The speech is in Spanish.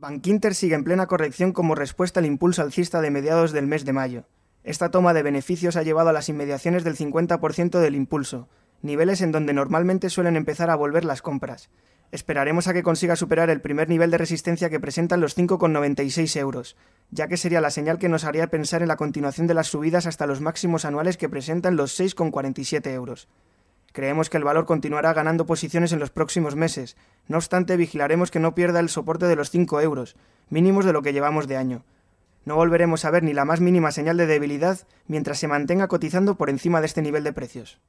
Bankinter sigue en plena corrección como respuesta al impulso alcista de mediados del mes de mayo. Esta toma de beneficios ha llevado a las inmediaciones del 50% del impulso, niveles en donde normalmente suelen empezar a volver las compras. Esperaremos a que consiga superar el primer nivel de resistencia que presentan los 5,96 euros, ya que sería la señal que nos haría pensar en la continuación de las subidas hasta los máximos anuales que presentan los 6,47 euros. Creemos que el valor continuará ganando posiciones en los próximos meses. No obstante, vigilaremos que no pierda el soporte de los 5 euros, mínimos de lo que llevamos de año. No volveremos a ver ni la más mínima señal de debilidad mientras se mantenga cotizando por encima de este nivel de precios.